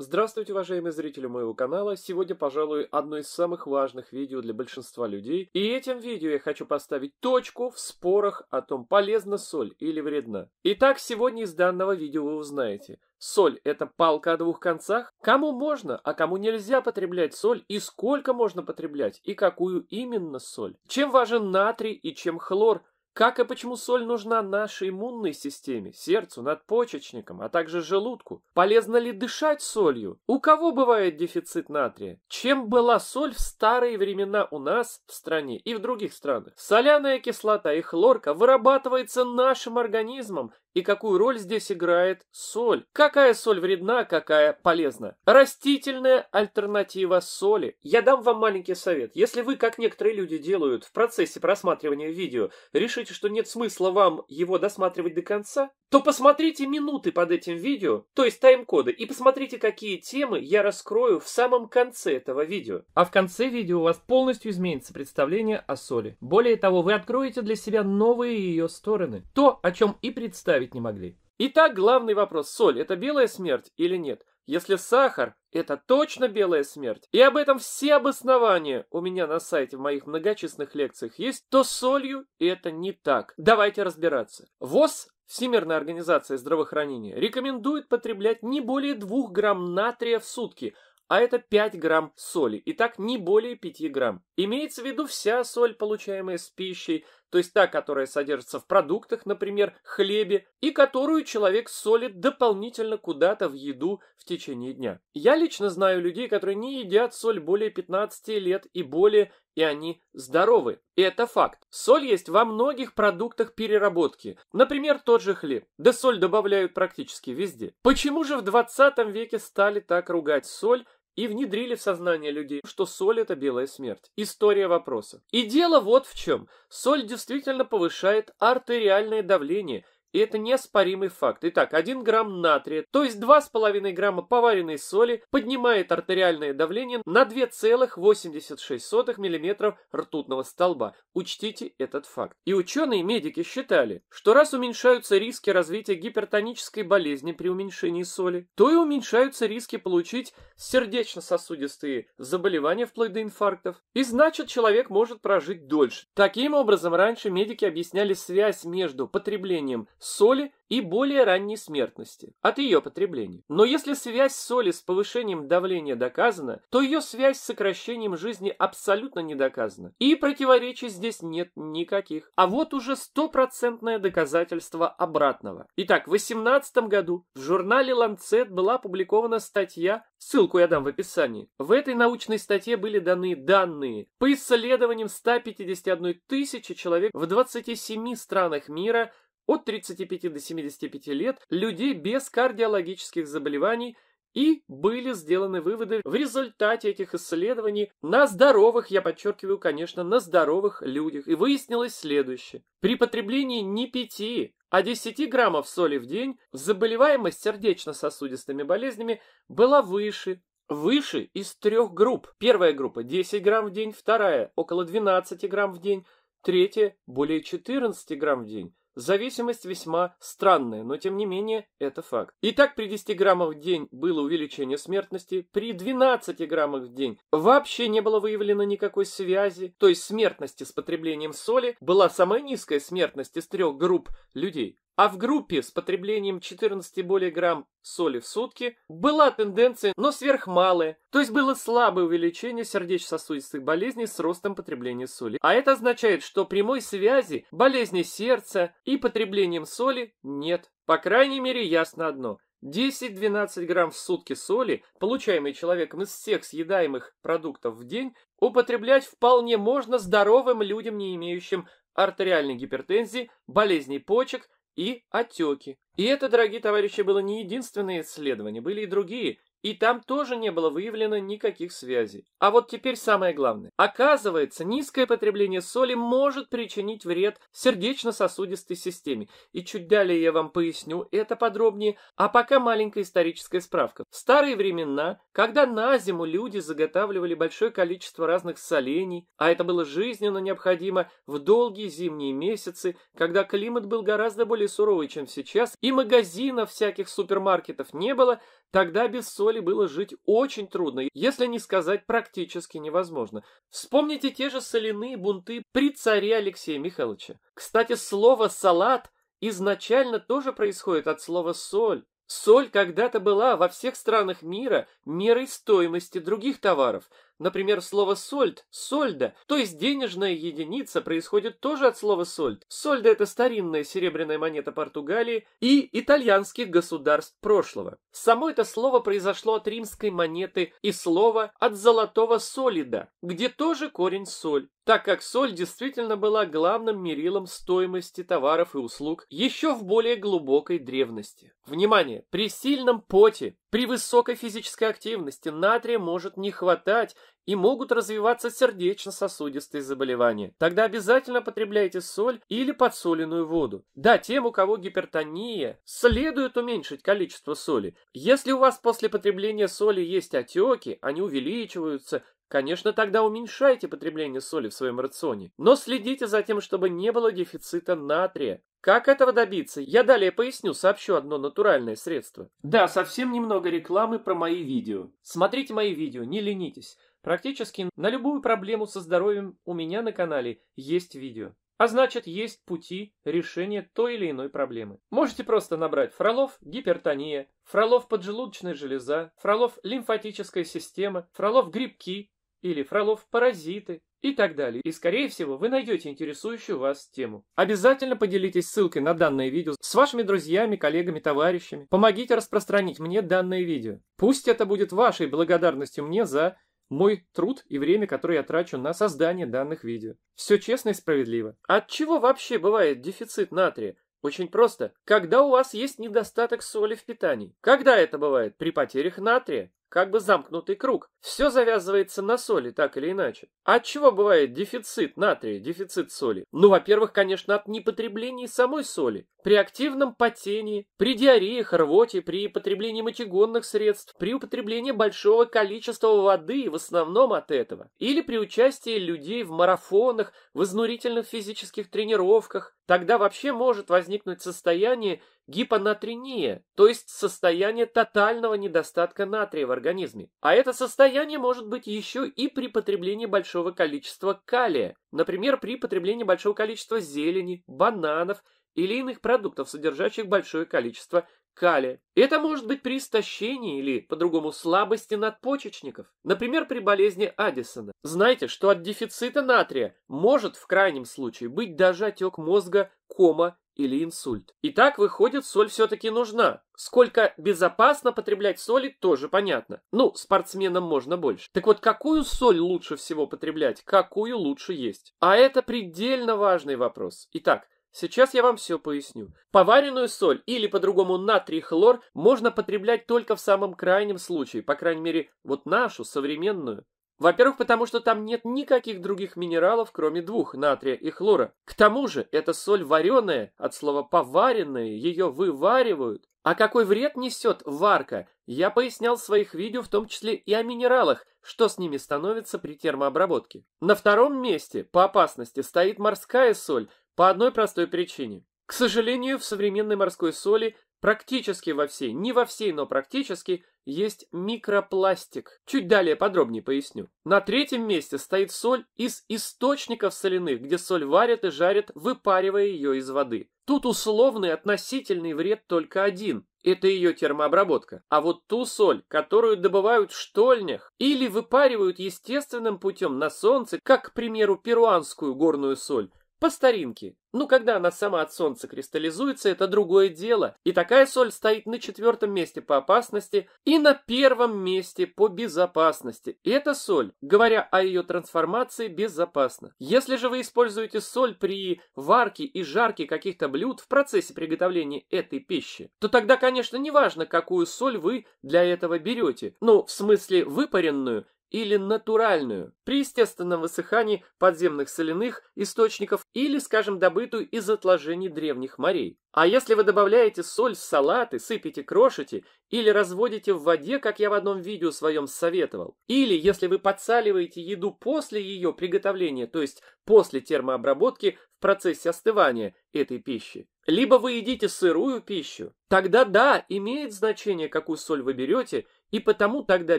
Здравствуйте, уважаемые зрители моего канала! Сегодня, пожалуй, одно из самых важных видео для большинства людей. И этим видео я хочу поставить точку в спорах о том, полезна соль или вредна. Итак, сегодня из данного видео вы узнаете. Соль – это палка о двух концах? Кому можно, а кому нельзя потреблять соль? И сколько можно потреблять? И какую именно соль? Чем важен натрий и чем хлор – как и почему соль нужна нашей иммунной системе, сердцу, надпочечникам, а также желудку? Полезно ли дышать солью? У кого бывает дефицит натрия? Чем была соль в старые времена у нас в стране и в других странах? Соляная кислота и хлорка вырабатывается нашим организмом и какую роль здесь играет соль. Какая соль вредна, какая полезна. Растительная альтернатива соли. Я дам вам маленький совет. Если вы, как некоторые люди делают в процессе просматривания видео, решите, что нет смысла вам его досматривать до конца, то посмотрите минуты под этим видео, то есть тайм-коды, и посмотрите, какие темы я раскрою в самом конце этого видео. А в конце видео у вас полностью изменится представление о соли. Более того, вы откроете для себя новые ее стороны, то, о чем и представить не могли. Итак, главный вопрос, соль – это белая смерть или нет? Если сахар – это точно белая смерть, и об этом все обоснования у меня на сайте в моих многочисленных лекциях есть, то солью это не так. Давайте разбираться. ВОЗ Всемирная организация здравоохранения рекомендует потреблять не более 2 грамм натрия в сутки, а это 5 грамм соли, и так не более 5 грамм. Имеется в виду вся соль, получаемая с пищей, то есть та, которая содержится в продуктах, например, хлебе, и которую человек солит дополнительно куда-то в еду в течение дня. Я лично знаю людей, которые не едят соль более 15 лет и более, и они здоровы. И это факт. Соль есть во многих продуктах переработки. Например, тот же хлеб. Да соль добавляют практически везде. Почему же в 20 веке стали так ругать соль и внедрили в сознание людей, что соль – это белая смерть. История вопроса. И дело вот в чем. Соль действительно повышает артериальное давление – и это неоспоримый факт. Итак, 1 грамм натрия, то есть 2,5 грамма поваренной соли, поднимает артериальное давление на 2,86 мм ртутного столба. Учтите этот факт. И ученые-медики и считали, что раз уменьшаются риски развития гипертонической болезни при уменьшении соли, то и уменьшаются риски получить сердечно-сосудистые заболевания вплоть до инфарктов. И значит, человек может прожить дольше. Таким образом, раньше медики объясняли связь между потреблением соли и более ранней смертности от ее потребления. Но если связь соли с повышением давления доказана, то ее связь с сокращением жизни абсолютно не доказана. И противоречий здесь нет никаких. А вот уже стопроцентное доказательство обратного. Итак, в 2018 году в журнале Lancet была опубликована статья, ссылку я дам в описании. В этой научной статье были даны данные по исследованиям 151 тысячи человек в 27 странах мира – от 35 до 75 лет людей без кардиологических заболеваний и были сделаны выводы в результате этих исследований на здоровых, я подчеркиваю, конечно, на здоровых людях. И выяснилось следующее. При потреблении не 5, а 10 граммов соли в день заболеваемость сердечно-сосудистыми болезнями была выше выше из трех групп. Первая группа 10 грамм в день, вторая около 12 грамм в день, третья более 14 грамм в день. Зависимость весьма странная, но тем не менее это факт. Итак, при 10 граммах в день было увеличение смертности, при 12 граммах в день вообще не было выявлено никакой связи, то есть смертности с потреблением соли была самая низкая смертность из трех групп людей. А в группе с потреблением 14 и более грамм соли в сутки была тенденция, но сверхмалая, то есть было слабое увеличение сердечно-сосудистых болезней с ростом потребления соли. А это означает, что прямой связи болезни сердца и потреблением соли нет. По крайней мере, ясно одно – 10-12 грамм в сутки соли, получаемые человеком из всех съедаемых продуктов в день, употреблять вполне можно здоровым людям, не имеющим артериальной гипертензии, болезней почек, и отеки. И это, дорогие товарищи, было не единственное исследование, были и другие. И там тоже не было выявлено никаких связей. А вот теперь самое главное. Оказывается, низкое потребление соли может причинить вред сердечно-сосудистой системе. И чуть далее я вам поясню это подробнее. А пока маленькая историческая справка. В старые времена, когда на зиму люди заготавливали большое количество разных солений, а это было жизненно необходимо в долгие зимние месяцы, когда климат был гораздо более суровый, чем сейчас, и магазинов всяких супермаркетов не было, Тогда без соли было жить очень трудно, если не сказать практически невозможно. Вспомните те же соляные бунты при царе Алексея Михайловича. Кстати, слово «салат» изначально тоже происходит от слова «соль». Соль когда-то была во всех странах мира мерой стоимости других товаров – Например, слово «сольд» — «сольда», то есть денежная единица происходит тоже от слова «сольд». «Сольда» — это старинная серебряная монета Португалии и итальянских государств прошлого. Само это слово произошло от римской монеты и слова от золотого солида, где тоже корень соль так как соль действительно была главным мерилом стоимости товаров и услуг еще в более глубокой древности. Внимание! При сильном поте, при высокой физической активности натрия может не хватать и могут развиваться сердечно-сосудистые заболевания. Тогда обязательно потребляйте соль или подсоленную воду. Да, тем, у кого гипертония, следует уменьшить количество соли. Если у вас после потребления соли есть отеки, они увеличиваются, Конечно, тогда уменьшайте потребление соли в своем рационе, но следите за тем, чтобы не было дефицита натрия. Как этого добиться? Я далее поясню, сообщу одно натуральное средство. Да, совсем немного рекламы про мои видео. Смотрите мои видео, не ленитесь. Практически на любую проблему со здоровьем у меня на канале есть видео. А значит, есть пути решения той или иной проблемы. Можете просто набрать Фролов гипертония, Фролов поджелудочная железа, Фролов лимфатическая система, Фролов грибки, или Фролов паразиты и так далее. И, скорее всего, вы найдете интересующую вас тему. Обязательно поделитесь ссылкой на данное видео с вашими друзьями, коллегами, товарищами. Помогите распространить мне данное видео. Пусть это будет вашей благодарностью мне за мой труд и время, которое я трачу на создание данных видео. Все честно и справедливо. От чего вообще бывает дефицит натрия? Очень просто. Когда у вас есть недостаток соли в питании? Когда это бывает? При потерях натрия как бы замкнутый круг. Все завязывается на соли, так или иначе. От чего бывает дефицит натрия, дефицит соли? Ну, во-первых, конечно, от непотребления самой соли. При активном потении, при диареях, рвоте, при потреблении мочегонных средств, при употреблении большого количества воды, в основном от этого. Или при участии людей в марафонах, в изнурительных физических тренировках. Тогда вообще может возникнуть состояние гипонатрения, то есть состояние тотального недостатка натрия в организме. А это состояние может быть еще и при потреблении большого количества калия, например, при потреблении большого количества зелени, бананов или иных продуктов, содержащих большое количество калия. Это может быть при истощении или, по-другому, слабости надпочечников, например, при болезни Аддисона. Знаете, что от дефицита натрия может в крайнем случае быть даже отек мозга, кома или инсульт. Итак, выходит, соль все-таки нужна. Сколько безопасно потреблять соли, тоже понятно. Ну, спортсменам можно больше. Так вот, какую соль лучше всего потреблять, какую лучше есть? А это предельно важный вопрос. Итак, Сейчас я вам все поясню. Поваренную соль или по-другому натрий хлор можно потреблять только в самом крайнем случае, по крайней мере, вот нашу современную во-первых, потому что там нет никаких других минералов, кроме двух – натрия и хлора. К тому же, эта соль вареная, от слова «поваренная», ее вываривают. А какой вред несет варка, я пояснял в своих видео в том числе и о минералах, что с ними становится при термообработке. На втором месте по опасности стоит морская соль по одной простой причине. К сожалению, в современной морской соли практически во всей, не во всей, но практически – есть микропластик. Чуть далее подробнее поясню. На третьем месте стоит соль из источников соляных, где соль варят и жарят, выпаривая ее из воды. Тут условный относительный вред только один – это ее термообработка. А вот ту соль, которую добывают в штольнях или выпаривают естественным путем на солнце, как, к примеру, перуанскую горную соль, по старинке. Ну, когда она сама от солнца кристаллизуется, это другое дело. И такая соль стоит на четвертом месте по опасности и на первом месте по безопасности. И эта соль, говоря о ее трансформации, безопасна. Если же вы используете соль при варке и жарке каких-то блюд в процессе приготовления этой пищи, то тогда, конечно, не важно, какую соль вы для этого берете. Ну, в смысле выпаренную или натуральную, при естественном высыхании подземных соляных источников или, скажем, добытую из отложений древних морей. А если вы добавляете соль в салаты, сыпете крошите или разводите в воде, как я в одном видео своем советовал, или если вы подсаливаете еду после ее приготовления, то есть после термообработки в процессе остывания этой пищи, либо вы едите сырую пищу, тогда да, имеет значение, какую соль вы берете – и потому тогда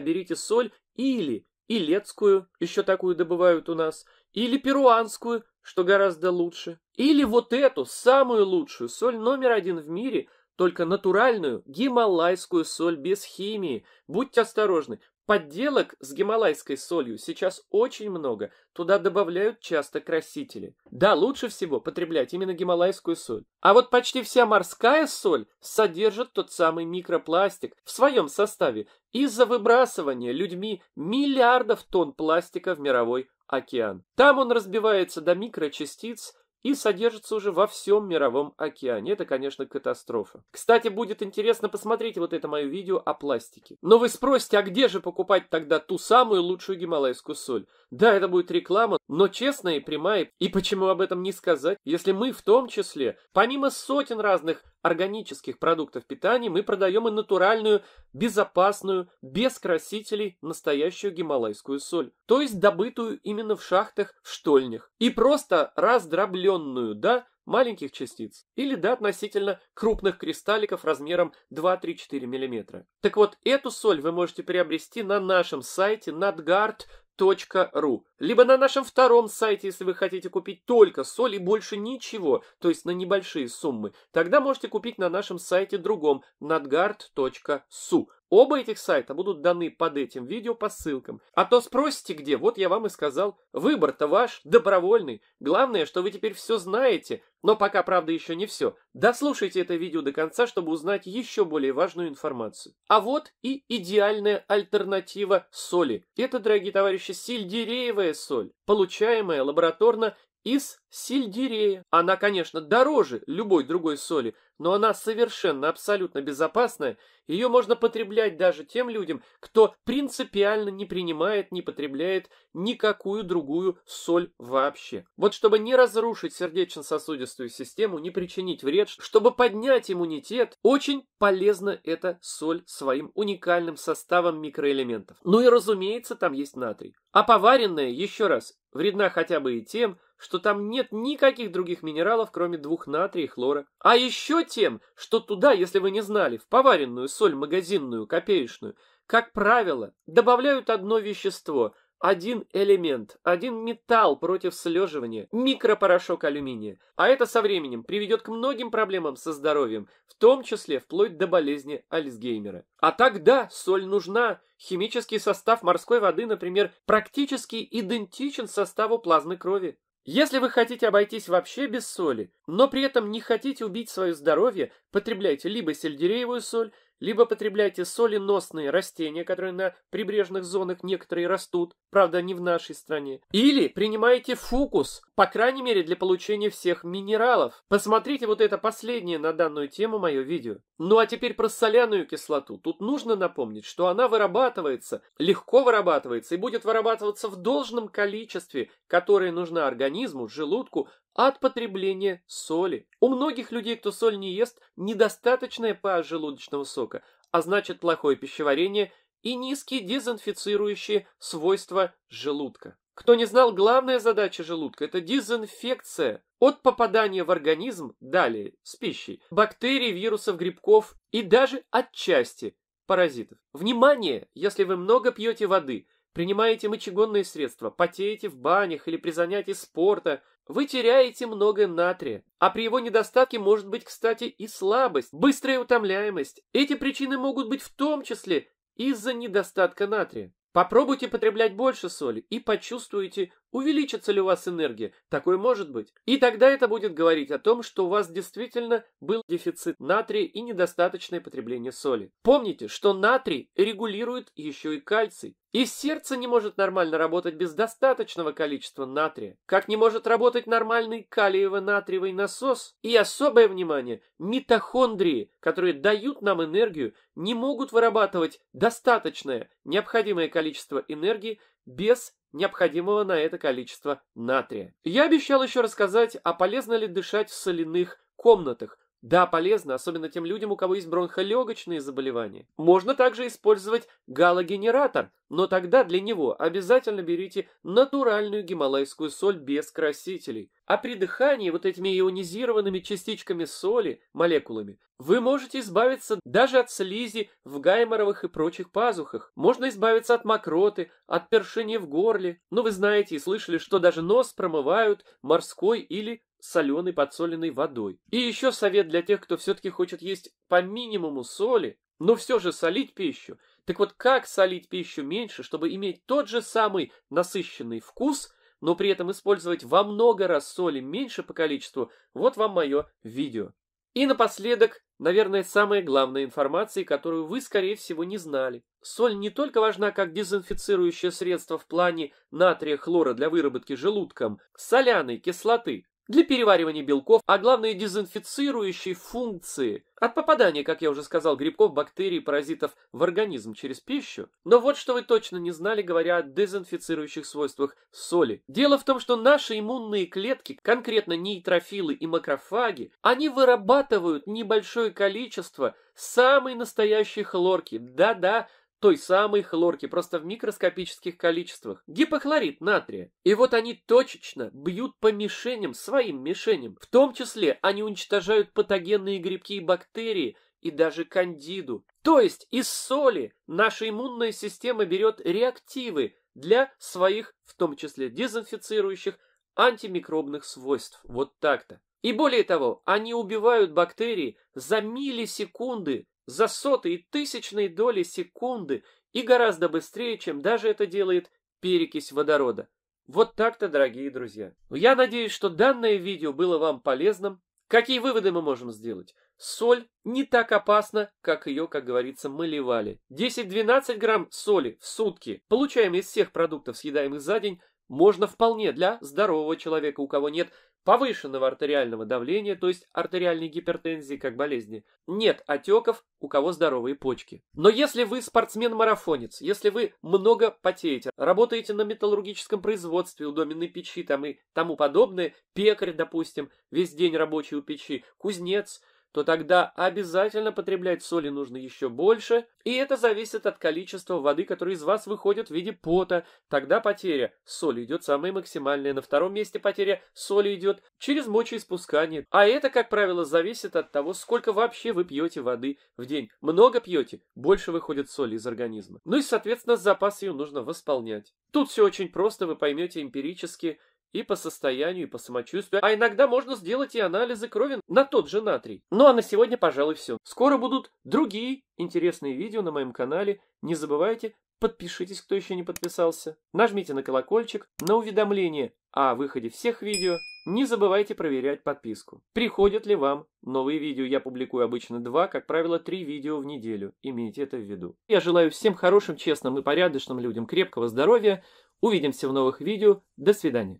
берите соль или илецкую, еще такую добывают у нас, или перуанскую, что гораздо лучше, или вот эту, самую лучшую, соль номер один в мире, только натуральную, гималайскую соль без химии. Будьте осторожны, Подделок с гималайской солью сейчас очень много, туда добавляют часто красители. Да, лучше всего потреблять именно гималайскую соль. А вот почти вся морская соль содержит тот самый микропластик в своем составе из-за выбрасывания людьми миллиардов тонн пластика в мировой океан. Там он разбивается до микрочастиц, и содержится уже во всем мировом океане. Это, конечно, катастрофа. Кстати, будет интересно посмотреть вот это мое видео о пластике. Но вы спросите, а где же покупать тогда ту самую лучшую гималайскую соль? Да, это будет реклама, но честная и прямая. И почему об этом не сказать, если мы в том числе, помимо сотен разных органических продуктов питания, мы продаем и натуральную, безопасную, без красителей, настоящую гималайскую соль. То есть добытую именно в шахтах, в штольнях. И просто раздробленную, да, маленьких частиц или до относительно крупных кристалликов размером 2-3-4 мм. Так вот, эту соль вы можете приобрести на нашем сайте nadgard.com Solid.ru, либо на нашем втором сайте, если вы хотите купить только соль и больше ничего, то есть на небольшие суммы, тогда можете купить на нашем сайте другом Надгард.су Оба этих сайта будут даны под этим видео по ссылкам. А то спросите где, вот я вам и сказал. Выбор-то ваш, добровольный. Главное, что вы теперь все знаете, но пока, правда, еще не все. Дослушайте это видео до конца, чтобы узнать еще более важную информацию. А вот и идеальная альтернатива соли. Это, дорогие товарищи, сельдереевая соль, получаемая лабораторно из сельдерея. Она, конечно, дороже любой другой соли, но она совершенно абсолютно безопасная, ее можно потреблять даже тем людям, кто принципиально не принимает, не потребляет никакую другую соль вообще. Вот чтобы не разрушить сердечно-сосудистую систему, не причинить вред, чтобы поднять иммунитет, очень полезна эта соль своим уникальным составом микроэлементов. Ну и разумеется, там есть натрий. А поваренная, еще раз, вредна хотя бы и тем, что там нет никаких других минералов, кроме двух натрия и хлора. А еще тем, что туда, если вы не знали, в поваренную соль магазинную, копеечную, как правило, добавляют одно вещество, один элемент, один металл против слеживания, микропорошок алюминия. А это со временем приведет к многим проблемам со здоровьем, в том числе вплоть до болезни Альцгеймера. А тогда соль нужна. Химический состав морской воды, например, практически идентичен составу плазмы крови. Если вы хотите обойтись вообще без соли, но при этом не хотите убить свое здоровье, потребляйте либо сельдереевую соль, либо потребляйте соленосные растения, которые на прибрежных зонах некоторые растут, правда, не в нашей стране. Или принимайте фукус, по крайней мере, для получения всех минералов. Посмотрите вот это последнее на данную тему мое видео. Ну а теперь про соляную кислоту. Тут нужно напомнить, что она вырабатывается, легко вырабатывается и будет вырабатываться в должном количестве, которое нужно организму, желудку, от потребления соли. У многих людей, кто соль не ест, недостаточная па желудочного сока, а значит плохое пищеварение и низкие дезинфицирующие свойства желудка. Кто не знал, главная задача желудка – это дезинфекция от попадания в организм, далее с пищей, бактерий, вирусов, грибков и даже отчасти паразитов. Внимание, если вы много пьете воды – Принимаете мочегонные средства, потеете в банях или при занятии спорта, вы теряете много натрия, а при его недостатке может быть, кстати, и слабость, быстрая утомляемость. Эти причины могут быть в том числе из-за недостатка натрия. Попробуйте потреблять больше соли и почувствуете увеличится ли у вас энергия, такой может быть. И тогда это будет говорить о том, что у вас действительно был дефицит натрия и недостаточное потребление соли. Помните, что натрий регулирует еще и кальций. И сердце не может нормально работать без достаточного количества натрия, как не может работать нормальный калиево-натриевый насос. И особое внимание, митохондрии, которые дают нам энергию, не могут вырабатывать достаточное необходимое количество энергии без необходимого на это количество натрия. Я обещал еще рассказать, а полезно ли дышать в соляных комнатах, да, полезно, особенно тем людям, у кого есть бронхолегочные заболевания. Можно также использовать галогенератор, но тогда для него обязательно берите натуральную гималайскую соль без красителей. А при дыхании вот этими ионизированными частичками соли, молекулами, вы можете избавиться даже от слизи в гайморовых и прочих пазухах. Можно избавиться от мокроты, от першения в горле. Но ну, вы знаете и слышали, что даже нос промывают морской или соленой подсоленной водой. И еще совет для тех, кто все-таки хочет есть по минимуму соли, но все же солить пищу. Так вот, как солить пищу меньше, чтобы иметь тот же самый насыщенный вкус, но при этом использовать во много раз соли меньше по количеству, вот вам мое видео. И напоследок, наверное, самая главная информация, которую вы, скорее всего, не знали. Соль не только важна как дезинфицирующее средство в плане натрия хлора для выработки желудком соляной кислоты, для переваривания белков, а главное дезинфицирующей функции от попадания, как я уже сказал, грибков, бактерий, паразитов в организм через пищу. Но вот что вы точно не знали, говоря о дезинфицирующих свойствах соли. Дело в том, что наши иммунные клетки, конкретно нейтрофилы и макрофаги, они вырабатывают небольшое количество самой настоящей хлорки. Да-да, той самой хлорки, просто в микроскопических количествах. Гипохлорид натрия. И вот они точечно бьют по мишеням, своим мишеням. В том числе они уничтожают патогенные грибки и бактерии, и даже кандиду. То есть из соли наша иммунная система берет реактивы для своих, в том числе дезинфицирующих, антимикробных свойств. Вот так-то. И более того, они убивают бактерии за миллисекунды за сотые и тысячные доли секунды и гораздо быстрее, чем даже это делает перекись водорода. Вот так-то, дорогие друзья. Я надеюсь, что данное видео было вам полезным. Какие выводы мы можем сделать? Соль не так опасна, как ее, как говорится, малевали. 10-12 грамм соли в сутки, получаем из всех продуктов, съедаемых за день, можно вполне для здорового человека, у кого нет повышенного артериального давления, то есть артериальной гипертензии как болезни, нет отеков, у кого здоровые почки. Но если вы спортсмен-марафонец, если вы много потеете, работаете на металлургическом производстве у доменной печи там и тому подобное, пекарь, допустим, весь день рабочий у печи, кузнец, то тогда обязательно потреблять соли нужно еще больше, и это зависит от количества воды, которая из вас выходит в виде пота. Тогда потеря соли идет самая максимальная. На втором месте потеря соли идет через мочеиспускание. А это, как правило, зависит от того, сколько вообще вы пьете воды в день. Много пьете, больше выходит соли из организма. Ну и, соответственно, запас ее нужно восполнять. Тут все очень просто, вы поймете эмпирически, и по состоянию, и по самочувствию. А иногда можно сделать и анализы крови на тот же натрий. Ну а на сегодня, пожалуй, все. Скоро будут другие интересные видео на моем канале. Не забывайте, подпишитесь, кто еще не подписался. Нажмите на колокольчик, на уведомления. о выходе всех видео. Не забывайте проверять подписку. Приходят ли вам новые видео? Я публикую обычно два, как правило, три видео в неделю. Имейте это в виду. Я желаю всем хорошим, честным и порядочным людям крепкого здоровья. Увидимся в новых видео. До свидания.